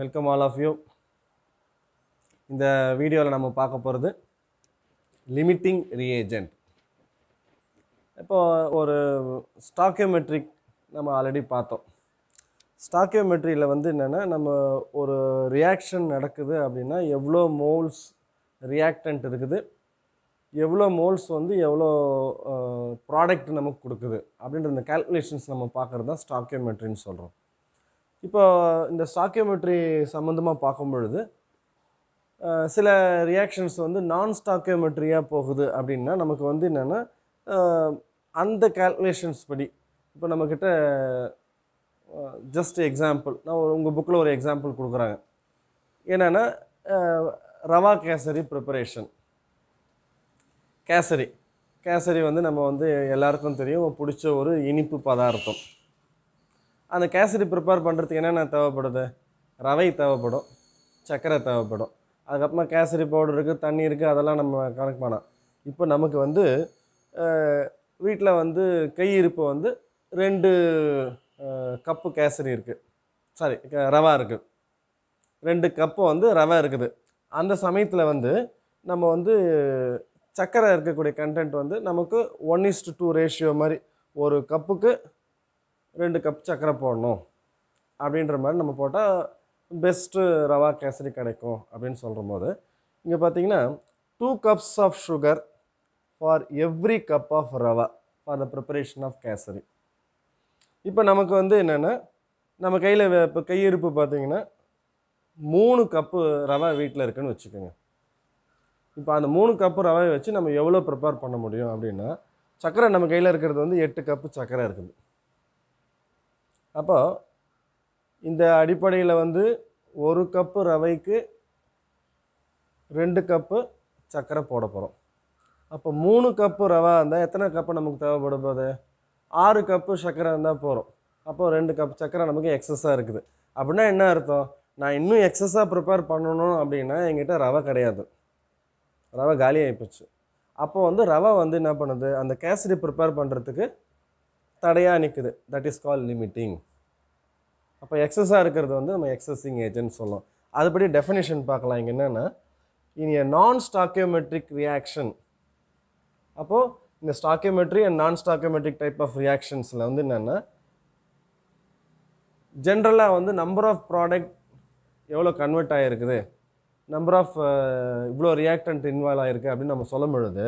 Welcome all of you இந்த வீடியோவில் நம்ம பார்க்க போகிறது லிமிட்டிங் ரியேஜெண்ட் இப்போது ஒரு ஸ்டாக்கியோமெட்ரிக் நம்ம ஆல்ரெடி பார்த்தோம் ஸ்டாக்கியோமெட்ரியில் வந்து என்னென்னா நம்ம ஒரு ரியாக்ஷன் நடக்குது அப்படின்னா எவ்வளோ மோல்ஸ் ரியாக்டன்ட் இருக்குது எவ்வளோ மோல்ஸ் வந்து எவ்வளோ ப்ராடக்ட் நமக்கு கொடுக்குது அப்படின்ற இந்த கால்குலேஷன்ஸ் நம்ம பார்க்குறது தான் ஸ்டாக்கியோமெட்ரின்னு சொல்கிறோம் இப்போ இந்த ஸ்டாக்கியோமெட்ரி சம்மந்தமாக பார்க்கும் பொழுது சில ரியாக்ஷன்ஸ் வந்து நான் ஸ்டாக்கியோமெட்ரியாக போகுது அப்படின்னா நமக்கு வந்து என்னென்னா அந்த கால்குலேஷன்ஸ் படி இப்போ நம்மக்கிட்ட ஜஸ்ட் எக்ஸாம்பிள் நான் உங்கள் புக்கில் ஒரு எக்ஸாம்பிள் கொடுக்குறாங்க என்னென்னா ரவா கேசரி ப்ரிப்பரேஷன் கேசரி கேசரி வந்து நம்ம வந்து எல்லாருக்கும் தெரியும் பிடிச்ச ஒரு இனிப்பு பதார்த்தம் அந்த கேசரி ப்ரிப்பேர் பண்ணுறதுக்கு என்னென்ன தேவைப்படுது ரவை தேவைப்படும் சர்க்கரை தேவைப்படும் அதுக்கப்புறமா கேசரி பவுடர் இருக்குது தண்ணி இருக்குது அதெல்லாம் நம்ம கணக்கு பண்ணலாம் இப்போ நமக்கு வந்து வீட்டில் வந்து கையிருப்பு வந்து ரெண்டு கப்பு கேசரி இருக்குது சாரி ரவா இருக்குது ரெண்டு கப்பு வந்து ரவை இருக்குது அந்த சமயத்தில் வந்து நம்ம வந்து சர்க்கரை இருக்கக்கூடிய கண்டென்ட் வந்து நமக்கு ஒன் இஸ்டு டூ ரேஷியோ மாதிரி ஒரு கப்புக்கு ரெண்டு கப் சக்கரை போடணும் அப்படின்ற மாதிரி நம்ம போட்டால் பெஸ்ட்டு ரவா கேசரி கிடைக்கும் அப்படின்னு சொல்கிற போது இங்கே பார்த்தீங்கன்னா two cups of sugar for every cup of rava for the preparation of kesari இப்போ நமக்கு வந்து என்னென்னா நம்ம கையில் இப்போ கையிருப்பு பார்த்திங்கன்னா மூணு கப்பு ரவா வீட்டில் இருக்குதுன்னு வச்சுக்கோங்க இப்போ அந்த மூணு கப்பு ரவையை வச்சு நம்ம எவ்வளோ ப்ரிப்பேர் பண்ண முடியும் அப்படின்னா சக்கரை நம்ம கையில் இருக்கிறது வந்து எட்டு கப்பு சக்கரை இருக்குது அப்போ இந்த அடிப்படையில் வந்து ஒரு கப்பு ரவைக்கு ரெண்டு கப்பு சர்க்கரை போட போகிறோம் அப்போ மூணு கப்பு ரவா இருந்தால் எத்தனை கப்பு நமக்கு தேவைப்பட போகுது ஆறு கப்பு சர்க்கரை இருந்தால் போகிறோம் அப்போ ரெண்டு கப் சர்க்கரை நமக்கு எக்ஸஸாக இருக்குது அப்படின்னா என்ன அர்த்தம் நான் இன்னும் எக்ஸஸாக ப்ரிப்பேர் பண்ணணும் அப்படின்னா எங்கிட்ட ரவை கிடையாது ரவை காலி ஆகிப்போச்சு அப்போது வந்து ரவை வந்து என்ன பண்ணுது அந்த கேசரி ப்ரிப்பேர் பண்ணுறதுக்கு தடையாக நிற்குது தட் இஸ் கால் லிமிட்டிங் அப்போ எக்ஸஸாக இருக்கிறது வந்து நம்ம எக்ஸஸிங் ஏஜென்ட் சொல்லலாம் அதுபடி டெஃபினேஷன் பார்க்கலாம் இங்கே என்னென்னா இனி நான் ஸ்டாக்கியோமெட்ரிக் ரியாக்ஷன் அப்போது இந்த stoichiometry and non stoichiometric type of ரியாக்ஷன்ஸில் வந்து என்னென்னா ஜென்ரலாக வந்து நம்பர் ஆஃப் ப்ராடக்ட் எவ்வளோ கன்வெர்ட் ஆகிருக்குது நம்பர் ஆஃப் இவ்வளோ ரியாக்டன்ட் இன்வால்வ் ஆகிருக்கு அப்படின்னு நம்ம சொல்லும் பொழுது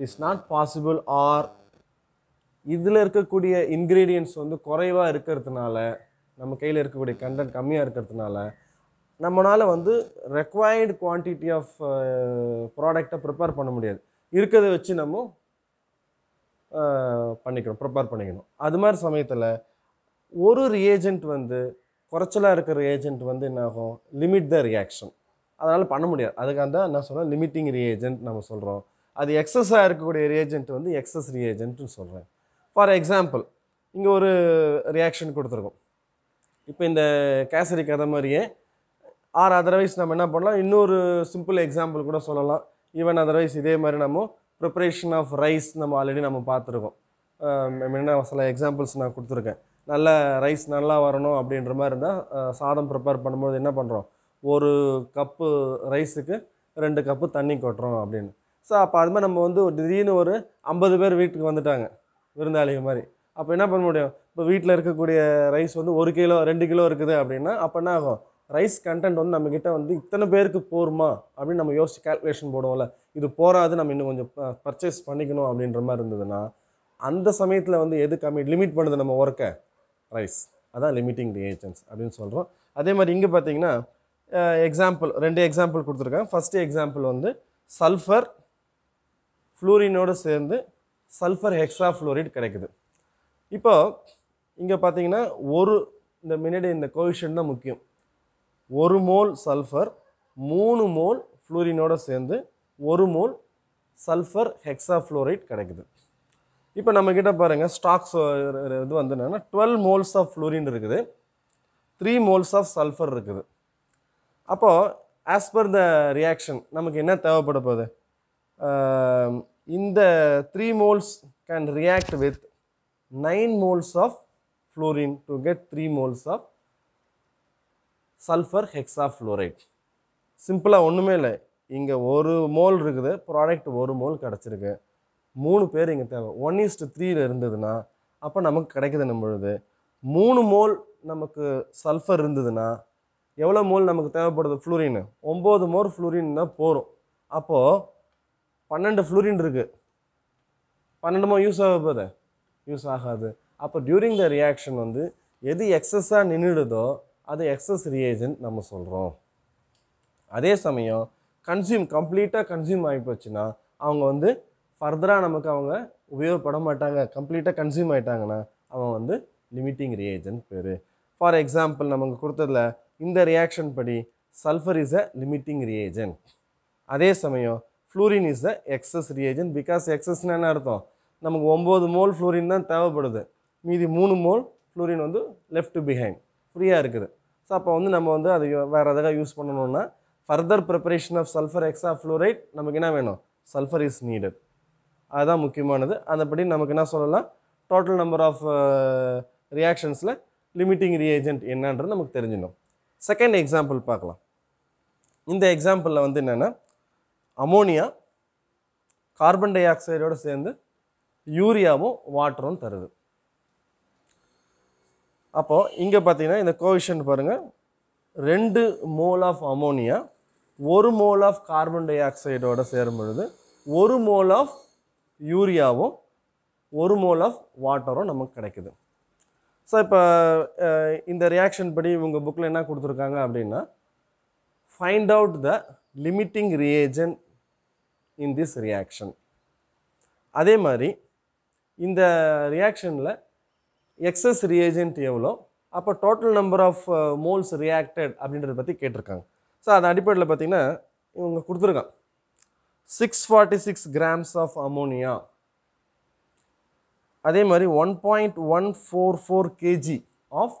it is not possible or இதில் இருக்கக்கூடிய இன்க்ரீடியன்ட்ஸ் வந்து குறைவாக இருக்கிறதுனால நம்ம கையில் இருக்கக்கூடிய கண்டென்ட் கம்மியாக இருக்கிறதுனால நம்மளால் வந்து ரெக்வயர்டு குவான்டிட்டி ஆஃப் ப்ராடக்டை ப்ரிப்பேர் பண்ண முடியாது இருக்கிறத வச்சு நம்ம பண்ணிக்கணும் ப்ரிப்பேர் பண்ணிக்கணும் அது மாதிரி சமயத்தில் ஒரு ரியேஜெண்ட் வந்து குறைச்சலாக இருக்கிற ஏஜென்ட் வந்து என்னாகும் லிமிட் த ரியாக்ஷன் அதனால் பண்ண முடியாது அதுக்காக தான் என்ன சொல்கிறேன் லிமிட்டிங் ரியேஜென்ட் நம்ம சொல்கிறோம் அது எக்ஸஸாக இருக்கக்கூடிய ரியேஜென்ட் வந்து எக்ஸஸ் ரியேஜென்ட்னு சொல்கிறேன் ஃபார் எக்ஸாம்பிள் இங்கே ஒரு ரியாக்ஷன் கொடுத்துருக்கோம் இப்போ இந்த கேசரி கதை மாதிரியே ஆர் அதர்வைஸ் நம்ம என்ன பண்ணலாம் இன்னொரு சிம்பிள் எக்ஸாம்பிள் கூட சொல்லலாம் ஈவன் அதர்வைஸ் இதே மாதிரி நம்ம ப்ரிப்ரேஷன் ஆஃப் ரைஸ் நம்ம ஆல்ரெடி நம்ம பார்த்துருக்கோம் என்ன சில எக்ஸாம்பிள்ஸ் நான் கொடுத்துருக்கேன் நல்ல ரைஸ் நல்லா வரணும் அப்படின்ற மாதிரி இருந்தால் சாதம் ப்ரிப்பேர் பண்ணும்போது என்ன பண்ணுறோம் ஒரு கப்பு ரைஸுக்கு ரெண்டு கப்பு தண்ணி கொட்டுறோம் அப்படின்னு ஸோ அப்போ அது மாதிரி நம்ம வந்து திடீர்னு ஒரு ஐம்பது பேர் வீட்டுக்கு வந்துட்டாங்க விருந்தாளிகள் மாதிரி அப்போ என்ன பண்ண முடியும் இப்போ வீட்டில் இருக்கக்கூடிய ரைஸ் வந்து ஒரு கிலோ ரெண்டு கிலோ இருக்குது அப்படின்னா அப்போ என்ன ஆகும் ரைஸ் கண்டென்ட் வந்து நம்மக்கிட்ட வந்து இத்தனை பேருக்கு போருமா அப்படின்னு நம்ம யோசிச்சு கேல்குலேஷன் போடுவோம்ல இது போகாது நம்ம இன்னும் கொஞ்சம் பர்ச்சேஸ் பண்ணிக்கணும் அப்படின்ற மாதிரி இருந்ததுன்னா அந்த சமயத்தில் வந்து எது கம்மி லிமிட் பண்ணுது நம்ம ஒர்க்கை ரைஸ் அதான் லிமிட்டிங் டி ஏஜென்ஸ் அப்படின்னு சொல்கிறோம் அதே மாதிரி இங்கே பார்த்தீங்கன்னா எக்ஸாம்பிள் ரெண்டு எக்ஸாம்பிள் கொடுத்துருக்கேன் ஃபஸ்ட்டு எக்ஸாம்பிள் வந்து சல்ஃபர் ஃப்ளூரினோடு சேர்ந்து சல்ஃபர் ஹெக்ஸா ஃப்ளோரைட் கிடைக்குது இப்போ இங்கே பார்த்தீங்கன்னா ஒரு இந்த மினிட இந்த கோவிஷன் தான் முக்கியம் ஒரு மோல் சல்ஃபர் மூணு மோல் ஃப்ளூரினோட சேர்ந்து ஒரு மோல் சல்ஃபர் ஹெக்ஸா ஃப்ளோரைட் கிடைக்குது இப்போ நம்மக்கிட்ட பாருங்கள் ஸ்டாக்ஸ் இது வந்து என்னென்னா டுவெல் மோல்ஸ் ஆஃப் ஃப்ளூரின் இருக்குது த்ரீ மோல்ஸ் ஆஃப் சல்ஃபர் இருக்குது அப்போது ஆஸ் பர் த ரியாக்ஷன் நமக்கு என்ன தேவைப்பட போகுது இந்த three moles can react with nine moles of fluorine to get three moles of sulphur hexafluoride சிம்பிளாக ஒன்றுமே இல்லை இங்கே ஒரு மோல் இருக்குது ப்ராடக்ட் ஒரு மோல் கிடச்சிருக்கு மூணு பேர் இங்கே தேவை ஒன் ஈஸ்ட் த்ரீயில் இருந்ததுன்னா அப்போ நமக்கு கிடைக்குது பொழுது மூணு மோல் நமக்கு சல்ஃபர் இருந்ததுன்னா எவ்வளோ மோல் நமக்கு தேவைப்படுது ஃப்ளூரின் ஒம்பது மோல் ஃப்ளூரின் தான் போகிறோம் அப்போது பன்னெண்டு ஃப்ளூரின் இருக்குது பன்னெண்டுமோ யூஸ் ஆக போதே யூஸ் ஆகாது அப்போ டியூரிங் த ரியாக்ஷன் வந்து எது எக்ஸஸாக நின்றுடுதோ அது எக்ஸஸ் ரியேஜன் நம்ம சொல்கிறோம் அதே சமயம் கன்சியூம் கம்ப்ளீட்டாக கன்சியூம் ஆகிப்போச்சுன்னா அவங்க வந்து ஃபர்தராக நமக்கு அவங்க உபயோகப்பட மாட்டாங்க கம்ப்ளீட்டாக கன்சியூம் ஆகிட்டாங்கன்னா அவன் வந்து லிமிட்டிங் ரியேஜன் பேர் ஃபார் எக்ஸாம்பிள் நமக்கு கொடுத்ததில் இந்த ரியாக்ஷன் படி sulphur is a limiting reagent அதே சமயம் fluorine is the excess reagent because எக்ஸஸ்னு என்ன அர்த்தம் நமக்கு ஒம்பது மோல் ஃப்ளூரின் தான் தேவைப்படுது மீதி மூணு மோல் ஃப்ளூரின் வந்து லெஃப்ட் பிஹைண்ட் ஃப்ரீயாக இருக்குது ஸோ அப்போ வந்து நம்ம வந்து அது வேறு எதாவது யூஸ் பண்ணணும்னா further preparation of sulphur hexafluoride நமக்கு என்ன வேணும் சல்ஃபர் இஸ் நீடட் அதுதான் முக்கியமானது அதன்படி நமக்கு என்ன சொல்லலாம் டோட்டல் நம்பர் ஆஃப் ரியாக்ஷன்ஸில் லிமிட்டிங் ரியேஜென்ட் என்னன்றது நமக்கு தெரிஞ்சிடும் செகண்ட் எக்ஸாம்பிள் பார்க்கலாம் இந்த எக்ஸாம்பிளில் வந்து என்னென்னா அமோனியா கார்பன் டை ஆக்சைடோடு சேர்ந்து யூரியாவும் வாட்டரும் தருது அப்போது இங்கே பார்த்தீங்கன்னா இந்த கோவிஷன் பாருங்கள் ரெண்டு மோல் ஆஃப் அமோனியா ஒரு மோல் ஆஃப் கார்பன் டை ஆக்சைடோடு சேரும் பொழுது ஒரு மோல் ஆஃப் யூரியாவும் ஒரு மோல் ஆஃப் வாட்டரும் நமக்கு கிடைக்குது ஸோ இப்போ இந்த ரியாக்ஷன் படி இவங்க புக்கில் என்ன கொடுத்துருக்காங்க அப்படின்னா find out the limiting reagent in this reaction. அதே மாதிரி இந்த ரியாக்ஷனில் எக்ஸஸ் ரியேஜென்ட் எவ்வளோ அப்போ total number of moles reacted அப்படின்றத பற்றி கேட்டிருக்காங்க ஸோ அது அடிப்படையில் பார்த்தீங்கன்னா இவங்க கொடுத்துருக்கான் six forty six grams of ammonia அதே மாதிரி one point one four four KG of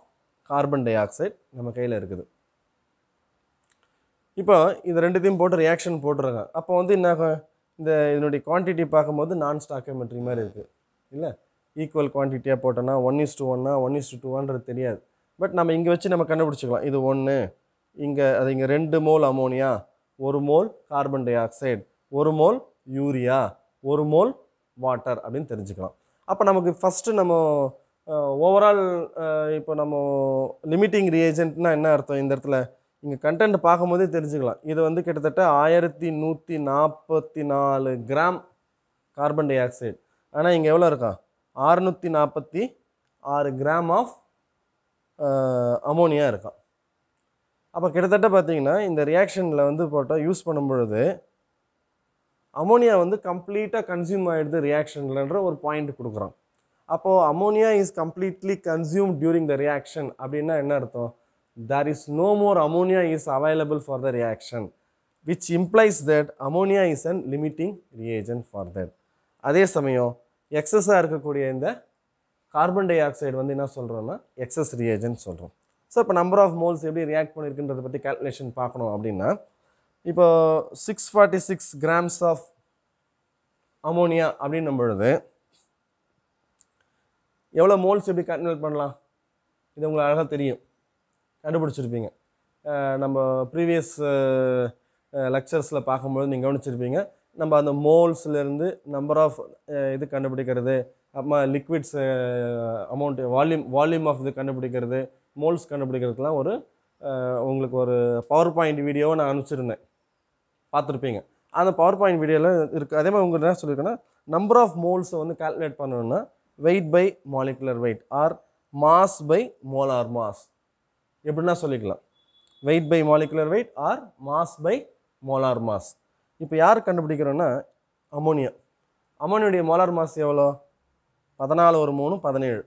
carbon dioxide நம்ம கையில் இருக்குது இப்போ இது ரெண்டுத்தையும் போட்டு ரியாக்ஷன் போட்டுருங்க அப்போ வந்து என்ன இந்த இதனுடைய குவான்டிட்டி பார்க்கும்போது நான் ஸ்டாக்குமெண்ட்ரி மாதிரி இருக்குது இல்லை ஈக்குவல் குவான்டிட்டியாக போட்டோன்னா ஒன் இஸ் டூ ஒன்னா ஒன் இஸ் டூ டூவான்றது தெரியாது பட் நம்ம இங்கே வச்சு நம்ம கண்டுபிடிச்சிக்கலாம் இது ஒன்று இங்கே அது இங்கே ரெண்டு மோல் அமோனியா ஒரு மோல் கார்பன் டை ஆக்சைடு ஒரு மோல் யூரியா ஒரு மோல் வாட்டர் அப்படின்னு தெரிஞ்சுக்கலாம் அப்போ நமக்கு ஃபஸ்ட்டு நம்ம ஓவரால் இப்போ நம்ம லிமிட்டிங் ரியேஜென்ட்னால் என்ன அர்த்தம் இந்த இடத்துல இங்கே கண்டென்ட் பார்க்கும்போதே தெரிஞ்சுக்கலாம் இது வந்து கிட்டத்தட்ட ஆயிரத்தி நூற்றி நாற்பத்தி நாலு கிராம் கார்பன் டை ஆக்சைடு ஆனால் இங்கே எவ்வளோ இருக்கா அறுநூற்றி நாற்பத்தி ஆறு கிராம் ஆஃப் அமோனியா இருக்கும் அப்போ கிட்டத்தட்ட பார்த்திங்கன்னா இந்த ரியாக்ஷனில் வந்து போட்டால் யூஸ் பண்ணும் பொழுது அமோனியா வந்து கம்ப்ளீட்டாக கன்சியூம் ஆகிடுது ரியாக்ஷன்லன்ற ஒரு பாயிண்ட் கொடுக்குறோம் அப்போது ammonia is completely consume during the reaction அப்படின்னா என்ன அர்த்தம் there is no more ammonia is available for the reaction which implies that ammonia is an limiting reagent for that அதே சமயம் எக்ஸஸாக இருக்கக்கூடிய இந்த கார்பன் டை ஆக்சைடு வந்து என்ன சொல்கிறோன்னா எக்ஸஸ் ரியேஜன் சொல்கிறோம் ஸோ இப்போ நம்பர் ஆஃப் மோல்ஸ் எப்படி ரியாக்ட் பண்ணியிருக்குன்றதை பற்றி கால்குலேஷன் பார்க்கணும் அப்படின்னா இப்போ six forty six grams of ammonia அப்படின்னும் பொழுது எவ்வளோ மோல்ஸ் எப்படி கால்குலேட் பண்ணலாம் இது உங்களுக்கு அழகாக தெரியும் கண்டுபிடிச்சிருப்பீங்க நம்ம ப்ரீவியஸ் லெக்சர்ஸில் பார்க்கும்போது நீங்கள் கவனிச்சிருப்பீங்க நம்ம அந்த மோல்ஸ்லேருந்து நம்பர் ஆஃப் இது கண்டுபிடிக்கிறது அப்புறமா liquids amount volume volume of இது கண்டுபிடிக்கிறது மோல்ஸ் கண்டுபிடிக்கிறதுக்கெலாம் ஒரு உங்களுக்கு ஒரு பவர் பாயிண்ட் வீடியோவை நான் அனுப்பிச்சிருந்தேன் பார்த்துருப்பீங்க அந்த பவர் பாயிண்ட் வீடியோவில் இருக்குது அதே மாதிரி உங்களுக்கு என்ன சொல்லியிருக்கேன்னா நம்பர் ஆஃப் மோல்ஸை வந்து கால்குலேட் பண்ணணுன்னா weight by molecular weight or mass by molar mass எப்படின்னா சொல்லிக்கலாம் weight by molecular weight or mass by molar mass இப்போ யார் கண்டுபிடிக்கிறோன்னா அமோனியா அமோனியுடைய மோலார் மாஸ் எவ்வளோ பதினாலு ஒரு மூணு பதினேழு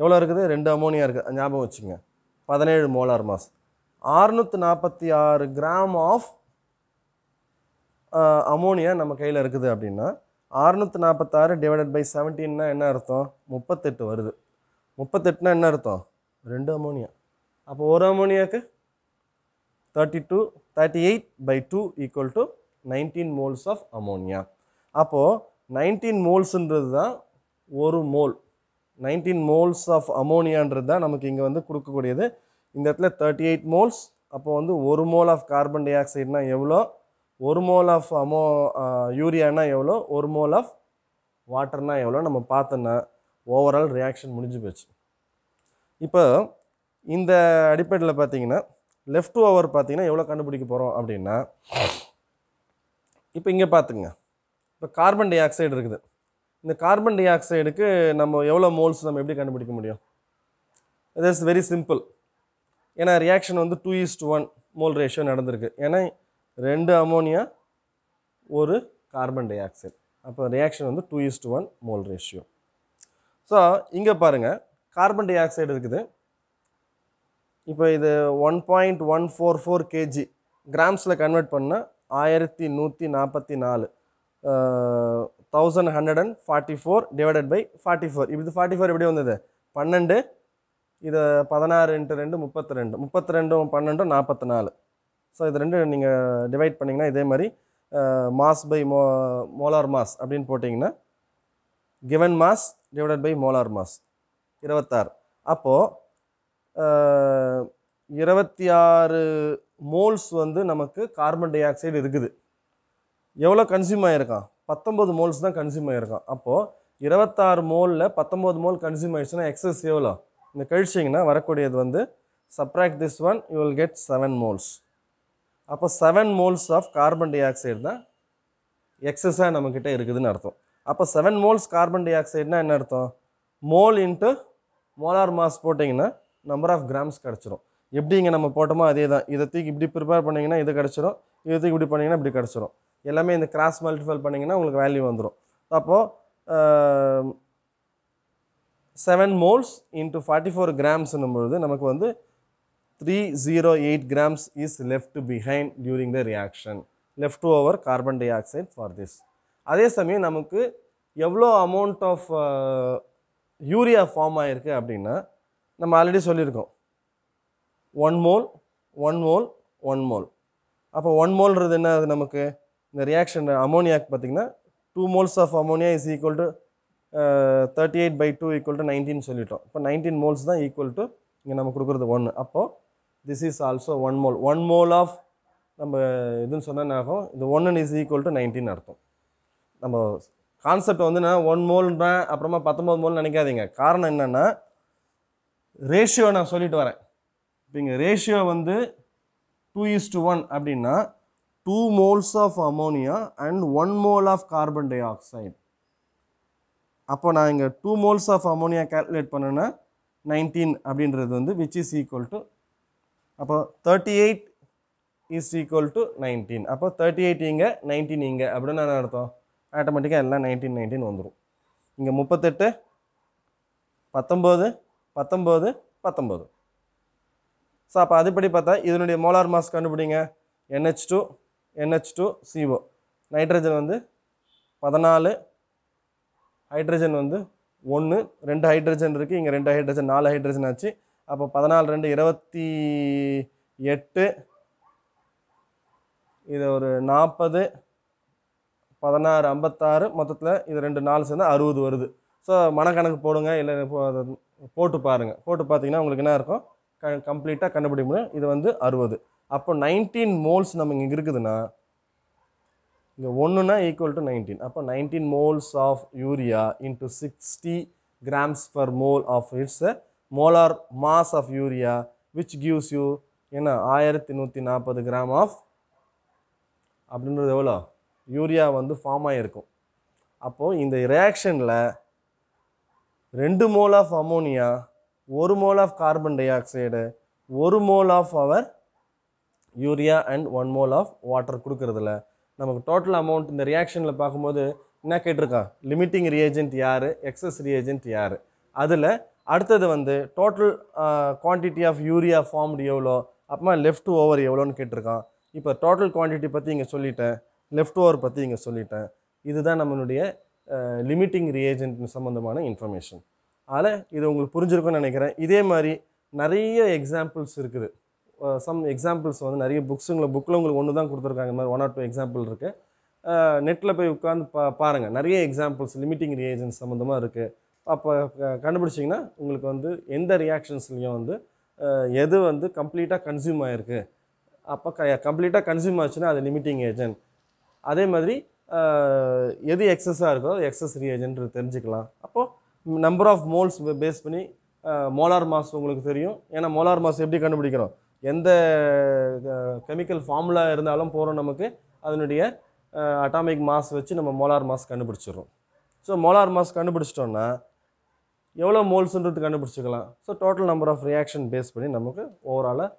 எவ்வளோ இருக்குது ரெண்டு அமோனியா இருக்குது ஞாபகம் வச்சுங்க பதினேழு மோலார் மாஸ் ஆறுநூற்று நாற்பத்தி ஆறு கிராம் ஆஃப் அமோனியா நம்ம கையில் இருக்குது அப்படின்னா ஆறுநூற்றி நாற்பத்தாறு டிவைடட் பை செவன்டீன்னா என்ன அர்த்தம் முப்பத்தெட்டு வருது முப்பத்தெட்டுனா என்ன அர்த்தம் ரெண்டு அமோனியா அப்போ ஒரு அமோனியாக்கு thirty two thirty eight by two equal to nineteen moles of ammonia அப்போது நைன்டீன் மோல்ஸுன்றது தான் ஒரு மோல் நைன்டீன் மோல்ஸ் ஆஃப் அமோனியான்றது தான் நமக்கு இங்கே வந்து கொடுக்கக்கூடியது இந்த இடத்துல தேர்ட்டி எயிட் மோல்ஸ் அப்போ வந்து ஒரு மோல் ஆஃப் கார்பன் டை ஆக்சைடுனா எவ்வளோ ஒரு மோல் ஆஃப் அமோ யூரியானா எவ்வளோ ஒரு மோல் ஆஃப் வாட்டர்னா எவ்வளோ நம்ம பார்த்தோன்னா ஓவரால் ரியாக்ஷன் முடிஞ்சு போச்சு இப்போ இந்த அடிப்படையில் பார்த்தீங்கன்னா லெஃப்ட் ஓவர் பார்த்தீங்கன்னா எவ்வளோ கண்டுபிடிக்க போகிறோம் அப்படின்னா இப்போ இங்கே பார்த்துங்க இப்போ கார்பன் டை ஆக்சைடு இருக்குது இந்த கார்பன் டை ஆக்சைடுக்கு நம்ம எவ்வளோ மோல்ஸ் நம்ம எப்படி கண்டுபிடிக்க முடியும் இட் இஸ் வெரி சிம்பிள் ஏன்னா ரியாக்ஷன் வந்து two is to one mole ratio நடந்திருக்கு ஏன்னா ரெண்டு அமோனியா ஒரு கார்பன் டை ஆக்சைடு அப்போ ரியாக்ஷன் வந்து two is to one mole ratio so இங்கே பாருங்கள் கார்பன் டை ஆக்சைடு இருக்குது இப்போ இது one point one four four KG கிராம்ஸில் கன்வெர்ட் பண்ணால் ஆயிரத்தி நூற்றி நாற்பத்தி நாலு thousand hundred and forty four divided by forty four இது ஃபார்ட்டி ஃபோர் எப்படி வந்தது பன்னெண்டு இது பதினாறு இன்ட்டு ரெண்டு முப்பத்தி ரெண்டு முப்பத்தி ரெண்டும் பன்னெண்டும் நாற்பத்தி நாலு ஸோ இது ரெண்டு நீங்கள் டிவைட் பண்ணிங்கன்னா இதே மாதிரி mass by mo molar mass அப்படின்னு போட்டிங்கன்னா given mass divided by molar mass இருபத்தாறு அப்போது இருபத்தி ஆறு மோல்ஸ் வந்து நமக்கு கார்பன் டை ஆக்சைடு இருக்குது எவ்வளோ கன்சியூம் ஆகிருக்கான் பத்தொம்பது மோல்ஸ் தான் கன்சியூம் ஆகிருக்கான் அப்போது இருபத்தாறு மோலில் பத்தொம்போது மோல் கன்சியூம் ஆகிடுச்சுன்னா எக்ஸஸ் எவ்வளோ இந்த கழிச்சிங்கன்னா வரக்கூடியது வந்து subtract this one you will get seven moles அப்போ seven moles of carbon dioxide தான் எக்ஸஸாக நம்மக்கிட்ட இருக்குதுன்னு அர்த்தம் அப்போ செவன் மோல்ஸ் கார்பன் டை ஆக்சைடுனா என்ன அர்த்தம் மோல் இன்ட்டு மோலார் மாஸ் போட்டிங்கன்னா நம்பர் ஆஃப் கிராம்ஸ் கிடச்சிரும் எப்படி இங்கே நம்ம போட்டோமோ அதே தான் இதை தூக்கி இப்படி ப்ரிப்பேர் பண்ணிங்கன்னா இது கிடச்சிரும் இதை தூக்கி இப்படி பண்ணிங்கன்னா இப்படி கிடச்சிரும் எல்லாமே இந்த கிராஸ் மல்டிஃபை பண்ணிங்கன்னா உங்களுக்கு வேல்யூ வந்துடும் அப்போது seven moles into forty four கிராம்ஸ்னும் பொழுது நமக்கு வந்து three zero eight grams is left behind during the reaction left over carbon dioxide for this அதே சமயம் நமக்கு எவ்வளோ அமௌண்ட் ஆஃப் யூரியா ஃபார்ம் ஆகிருக்கு அப்படின்னா நம்ம ஆல்ரெடி சொல்லியிருக்கோம் one mole one mole one mole அப்போ ஒன் மோல்ன்றது என்ன அது நமக்கு இந்த ரியாக்ஷன் அமோனியாக்கு பார்த்திங்கன்னா two moles of ammonia is equal to thirty eight by two equal to nineteen சொல்லிட்டோம் இப்போ நைன்டீன் மோல்ஸ் தான் ஈக்குவல் டு இங்கே நம்ம கொடுக்குறது ஒன்று அப்போது this is also one mole one mole of நம்ம இதுன்னு சொன்னால் ஆகும் இந்த one is equal to nineteen அர்த்தம் நம்ம கான்செப்ட் வந்து நான் ஒன் மோல்ன்றேன் அப்புறமா பத்தொம்போது மோல் நினைக்காதீங்க காரணம் என்னென்னா ரேஷியோ நான் சொல்லிட்டு வரேன் இப்போ இங்கே ரேஷியோ வந்து டூ இஸ் டு ஒன் அப்படின்னா two moles of ammonia and one mole of carbon dioxide அப்போ நான் இங்கே two moles of ammonia calculate பண்ணேன்னா நைன்டீன் அப்படின்றது வந்து விச் இஸ் ஈக்குவல் டு அப்போ thirty eight is equal to nineteen அப்போ thirty eight இங்கே நைன்டீன் இங்கே அப்படின்னு நான் அர்த்தம் ஆட்டோமேட்டிக்காக எல்லாம் நைன்டீன் நைன்டீன் வந்துடும் இங்கே முப்பத்தெட்டு பத்தொம்போது பத்தொம்போது பத்தொம்போது ஸோ அப்போ அதுபடி பார்த்தா இதனுடைய மோலார் மாஸ் கண்டுபிடிங்க NH two NH two CO nitrogen வந்து பதினாலு ஹைட்ரஜன் வந்து ஒன்று ரெண்டு ஹைட்ரஜன் இருக்குது இங்கே ரெண்டு ஹைட்ரஜன் நாலு ஹைட்ரஜன் ஆச்சு அப்போ பதினாலு ரெண்டு இருபத்தி எட்டு இது ஒரு நாற்பது பதினாறு ஐம்பத்தாறு மொத்தத்தில் இது ரெண்டு நாள் சேர்ந்து அறுபது வருது ஸோ மனக்கணக்கு போடுங்க இல்லை போட்டு பாருங்கள் போட்டு பார்த்தீங்கன்னா உங்களுக்கு என்ன இருக்கும் க கம்ப்ளீட்டாக கண்டுபிடிக்க முடியும் இது வந்து அறுபது அப்போ நைன்டீன் மோல்ஸ் நம்ம இங்கே இருக்குதுன்னா இங்கே ஒன்றுனா ஈக்குவல் டு நைன்டீன் அப்போ nineteen moles of urea into sixty grams per mole of its molar mass of urea which gives you என்ன ஆயிரத்தி நூற்றி நாற்பது கிராம் ஆஃப் அப்படின்றது எவ்வளோ யூரியா வந்து ஃபார்ம் ஆகிருக்கும் அப்போது இந்த ரியாக்ஷனில் ரெண்டு மோல் ஆஃப் அமோனியா ஒரு mole of carbon dioxide ஒரு மோல் ஆஃப் அவர் urea and one mole of water கொடுக்குறதுல நமக்கு டோட்டல் அமௌண்ட் இந்த ரியாக்ஷனில் பார்க்கும்போது என்ன கேட்டிருக்கான் லிமிட்டிங் ரியேஜென்ட் யார் எக்ஸஸ் ரியேஜென்ட் யார் அதில் அடுத்தது வந்து total quantity of urea formed எவ்வளோ அப்புறமா லெஃப்ட் ஓவர் எவ்வளோன்னு கேட்டிருக்கான் இப்போ டோட்டல் குவான்டிட்டி பற்றி இங்கே சொல்லிட்டேன் லெஃப்ட் ஓவர் பற்றி இங்கே சொல்லிட்டேன் இதுதான் நம்மளுடைய லிமிட்டிங் ரியேஜென்ட் சம்மந்தமான இன்ஃபர்மேஷன் அதில் இது உங்களுக்கு புரிஞ்சிருக்கும்னு நினைக்கிறேன் இதே மாதிரி நிறைய எக்ஸாம்பிள்ஸ் இருக்குது சம் எக்ஸாம்பிள்ஸ் வந்து நிறைய புக்ஸுங்களை புக்கில் உங்களுக்கு ஒன்று தான் கொடுத்துருக்காங்க மாதிரி ஒன் ஆர் டூ எக்ஸாம்பிள் இருக்குது நெட்டில் போய் உட்காந்து பா பாருங்கள் நிறைய எக்ஸாம்பிள்ஸ் லிமிட்டிங் ரியேஜன்ஸ் சம்மந்தமாக இருக்குது அப்போ கண்டுபிடிச்சிங்கன்னா உங்களுக்கு வந்து எந்த ரியாக்ஷன்ஸ்லேயும் வந்து எது வந்து கம்ப்ளீட்டாக கன்சியூம் ஆகிருக்கு அப்போ க கம்ப்ளீட்டாக கன்சியூம் ஆச்சுன்னா அது லிமிட்டிங் ஏஜென்ட் அதே மாதிரி எது எக்ஸஸாக இருக்கோ அது எக்ஸஸ் ரியேஜன்ட் தெரிஞ்சுக்கலாம் அப்போது நம்பர் ஆஃப் மோல்ஸ் பேஸ் பண்ணி மோலார் மாஸ் உங்களுக்கு தெரியும் ஏன்னா மோலார் மாஸ் எப்படி கண்டுபிடிக்கிறோம் எந்த கெமிக்கல் ஃபார்முலா இருந்தாலும் போகிறோம் நமக்கு அதனுடைய அட்டாமிக் மாஸ் வச்சு நம்ம மோலார் மாஸ் கண்டுபிடிச்சிடறோம் ஸோ மோலார் மாஸ் கண்டுபிடிச்சிட்டோன்னா எவ்வளோ மோல்ஸுன்றது கண்டுபிடிச்சிக்கலாம் so total number of reaction base பண்ணி நமக்கு ஓவராலாக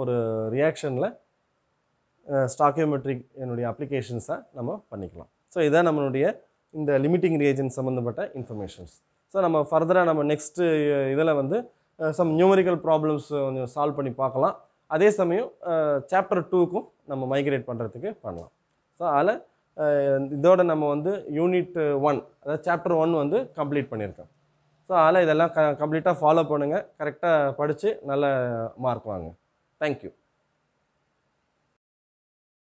ஒரு ரியாக்ஷனில் ஸ்டாக்கியோமெட்ரிக் என்னுடைய அப்ளிகேஷன்ஸை நம்ம பண்ணிக்கலாம் ஸோ இதான் நம்மளுடைய இந்த லிமிட்டிங் ரியேஜன் சம்மந்தப்பட்ட இன்ஃபர்மேஷன்ஸ் ஸோ நம்ம ஃபர்தராக நம்ம நெக்ஸ்ட்டு இதில் வந்து சம் நியூமரிக்கல் ப்ராப்ளம்ஸ் கொஞ்சம் சால்வ் பண்ணி பார்க்கலாம் அதே சமயம் சாப்டர் டூக்கும் நம்ம மைக்ரேட் பண்ணுறதுக்கு பண்ணலாம் ஸோ அதில் இதோட நம்ம வந்து யூனிட் ஒன் அதாவது சாப்டர் ஒன் வந்து கம்ப்ளீட் பண்ணியிருக்கோம் ஸோ அதில் இதெல்லாம் க கம்ப்ளீட்டாக ஃபாலோ பண்ணுங்கள் கரெக்டாக படித்து நல்ல மார்க் வாங்க தேங்க்யூ